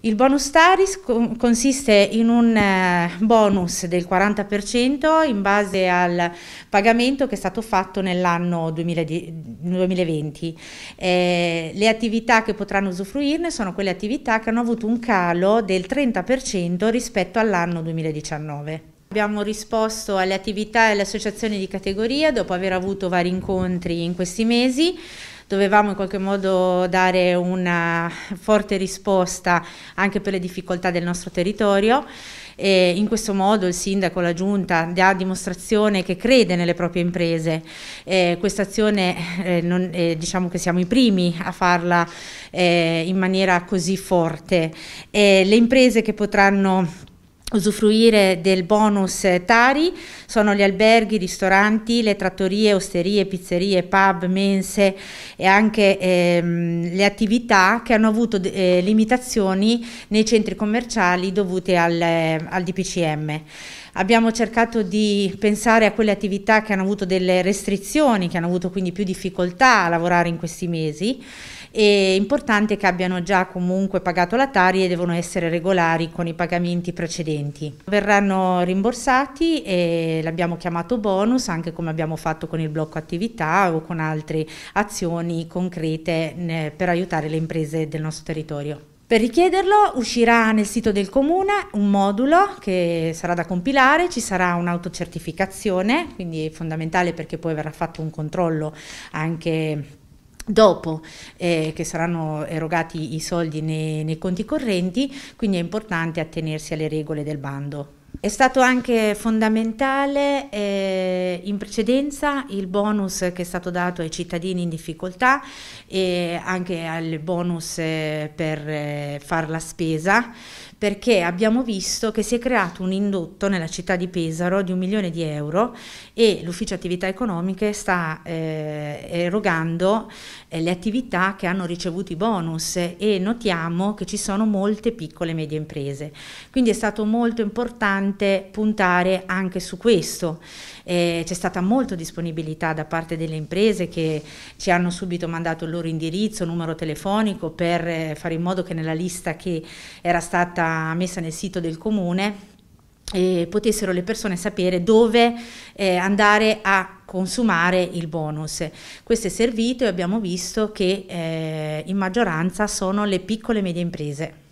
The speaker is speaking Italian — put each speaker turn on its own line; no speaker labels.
Il bonus Taris consiste in un eh, bonus del 40% in base al pagamento che è stato fatto nell'anno 2020. Eh, le attività che potranno usufruirne sono quelle attività che hanno avuto un calo del 30% rispetto all'anno 2019. Abbiamo risposto alle attività e alle associazioni di categoria dopo aver avuto vari incontri in questi mesi dovevamo in qualche modo dare una forte risposta anche per le difficoltà del nostro territorio. E in questo modo il sindaco, la giunta dà dimostrazione che crede nelle proprie imprese. questa azione eh, eh, diciamo che siamo i primi a farla eh, in maniera così forte. E le imprese che potranno usufruire del bonus Tari sono gli alberghi, i ristoranti, le trattorie, osterie, pizzerie, pub, mense e anche ehm, le attività che hanno avuto eh, limitazioni nei centri commerciali dovute al, eh, al DPCM. Abbiamo cercato di pensare a quelle attività che hanno avuto delle restrizioni, che hanno avuto quindi più difficoltà a lavorare in questi mesi è importante che abbiano già comunque pagato la Tari e devono essere regolari con i pagamenti precedenti studenti. Verranno rimborsati e l'abbiamo chiamato bonus anche come abbiamo fatto con il blocco attività o con altre azioni concrete eh, per aiutare le imprese del nostro territorio. Per richiederlo uscirà nel sito del comune un modulo che sarà da compilare, ci sarà un'autocertificazione, quindi è fondamentale perché poi verrà fatto un controllo anche dopo eh, che saranno erogati i soldi nei, nei conti correnti, quindi è importante attenersi alle regole del bando. È stato anche fondamentale eh, in precedenza il bonus che è stato dato ai cittadini in difficoltà e anche al bonus eh, per eh, far la spesa perché abbiamo visto che si è creato un indotto nella città di Pesaro di un milione di euro e l'ufficio attività economiche sta eh, erogando eh, le attività che hanno ricevuto i bonus e notiamo che ci sono molte piccole e medie imprese. Quindi è stato molto importante importante puntare anche su questo. Eh, c'è stata molta disponibilità da parte delle imprese che ci hanno subito mandato il loro indirizzo, numero telefonico per eh, fare in modo che nella lista che era stata messa nel sito del comune eh, potessero le persone sapere dove eh, andare a consumare il bonus. Questo è servito e abbiamo visto che eh, in maggioranza sono le piccole e medie imprese.